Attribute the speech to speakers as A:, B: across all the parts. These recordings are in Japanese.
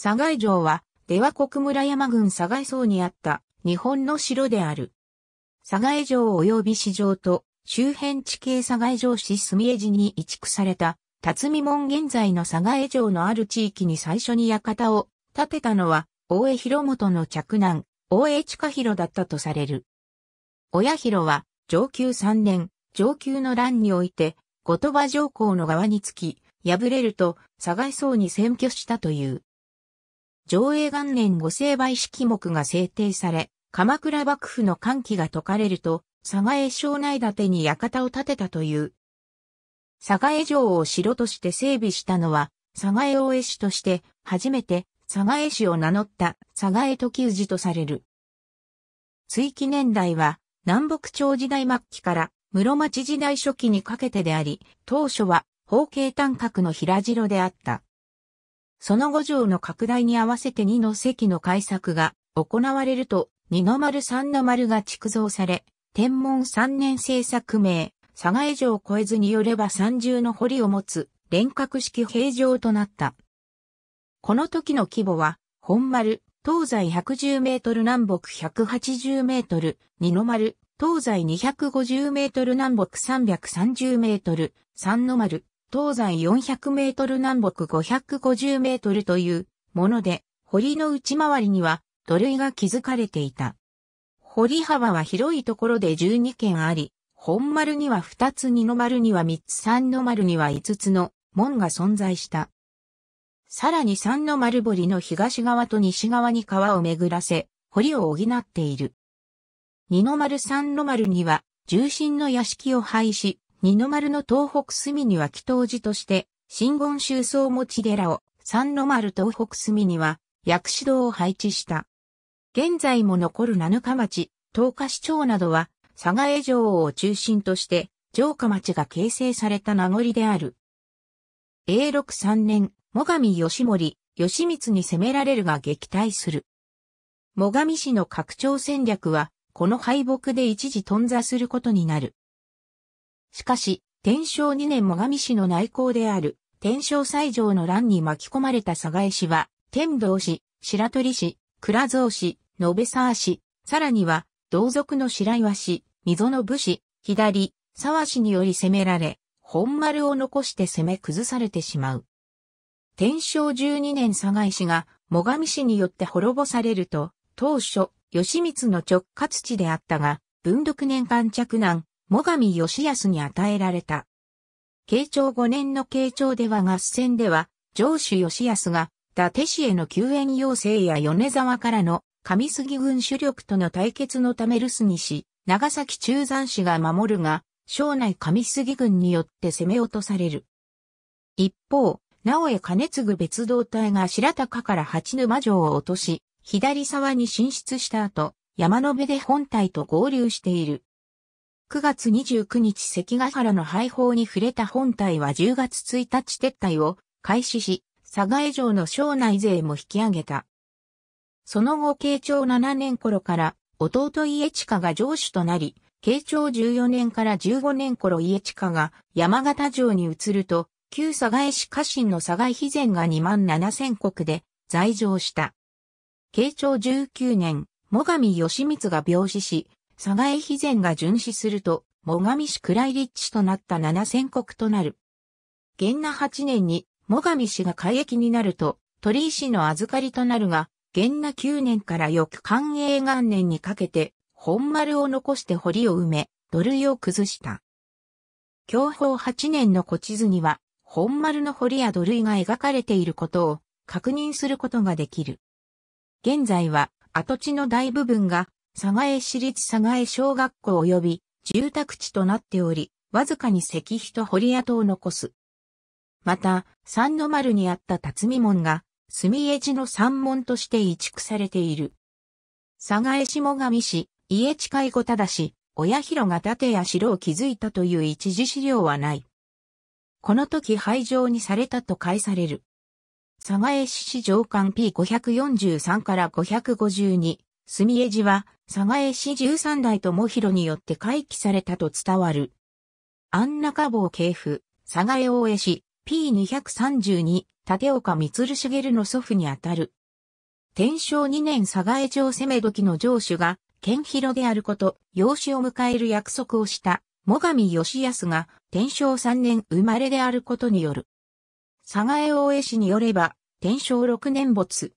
A: 佐賀城は、出羽国村山郡佐賀荘にあった日本の城である。佐賀城及び市場と周辺地形佐賀城市住江寺に移築された辰巳門現在の佐賀城のある地域に最初に館を建てたのは大江広元の嫡男、大江近広だったとされる。親広は上級3年、上級の乱において後鳥羽上皇の側につき、敗れると佐賀荘に占拠したという。上映元年御成敗式目が制定され、鎌倉幕府の歓喜が解かれると、佐賀江省内建てに館を建てたという。佐賀江城を城として整備したのは、佐賀江大江市として、初めて佐賀江市を名乗った佐賀江時氏とされる。追記年代は、南北朝時代末期から室町時代初期にかけてであり、当初は方形短角の平城であった。その五条の拡大に合わせて2の席の改作が行われると、二の丸三の丸が築造され、天文3年政策名、佐賀江城を越えずによれば三重の堀を持つ、連閣式平城となった。この時の規模は、本丸、東西110メートル南北180メートル、二の丸、東西250メートル南北330メートル、三の丸、東西400メートル南北550メートルというもので、堀の内回りには土塁が築かれていた。堀幅は広いところで12軒あり、本丸には2つ二の丸には3つ三の丸には5つの門が存在した。さらに三の丸堀の東側と西側に川を巡らせ、堀を補っている。二の丸三の丸には、重心の屋敷を廃し、二の丸の東北隅には祈祷寺として、新言宗総持寺を、三の丸東北隅には、薬師堂を配置した。現在も残る七日町、東下市町などは、佐賀江城を中心として、城下町が形成された名残である。永禄三年、最上義盛、義光に攻められるが撃退する。最上氏の拡張戦略は、この敗北で一時頓挫することになる。しかし、天正2年最上氏の内向である、天正西条の乱に巻き込まれた佐賀江氏は、天童氏、白鳥氏、倉蔵氏、延沢氏、さらには、同族の白岩氏、溝の武士、左、沢氏により攻められ、本丸を残して攻め崩されてしまう。天正12年佐賀氏が、最上氏によって滅ぼされると、当初、義満の直轄地であったが、文禄年間着難、最上義康に与えられた。慶長5年の慶長では合戦では、上主義康が、伊達氏への救援要請や米沢からの上杉軍主力との対決のため留守にし、長崎中山市が守るが、省内上杉軍によって攻め落とされる。一方、直江兼次別動隊が白鷹から八沼城を落とし、左沢に進出した後、山の辺で本隊と合流している。9月29日関ヶ原の廃砲に触れた本隊は10月1日撤退を開始し、佐賀江城の省内勢も引き上げた。その後慶長7年頃から弟家近が城主となり、慶長14年から15年頃家近が山形城に移ると、旧佐賀江市家臣の佐賀肥前が2万7千国で在城した。慶長19年、最上義光が病死し、佐賀江肥前が巡視すると、最上市暗い立地となった七千国となる。元那八年に、最上市が海域になると、鳥居の預かりとなるが、元那九年から翌寛永元年にかけて、本丸を残して堀を埋め、土塁を崩した。享保八年の古地図には、本丸の堀や土塁が描かれていることを確認することができる。現在は跡地の大部分が佐賀江市立佐賀江小学校及び住宅地となっており、わずかに石碑と堀跡を残す。また、三の丸にあった辰巳門が、墨江寺の三門として移築されている。佐賀江下上市、家近いただし、親広が盾や城を築いたという一時資料はない。この時廃城にされたと解される。佐賀江市市上官 P543 から552、墨江寺は佐賀江市十三代友広によって回帰されたと伝わる。安中坊系譜、佐賀江大江市、P232、立岡光茂の祖父にあたる。天正2年佐賀江城攻め時の城主が、剣広であること、養子を迎える約束をした、最上義康が、天正3年生まれであることによる。佐賀江大江市によれば、天正6年没。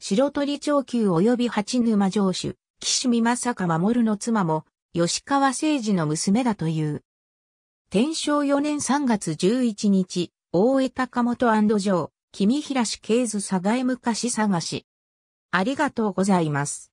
A: 白鳥長久及び八沼城主、岸見正香守の妻も、吉川誠二の娘だという。天正4年3月11日、大江高本城、君平氏経図佐賀へ昔探し。ありがとうございます。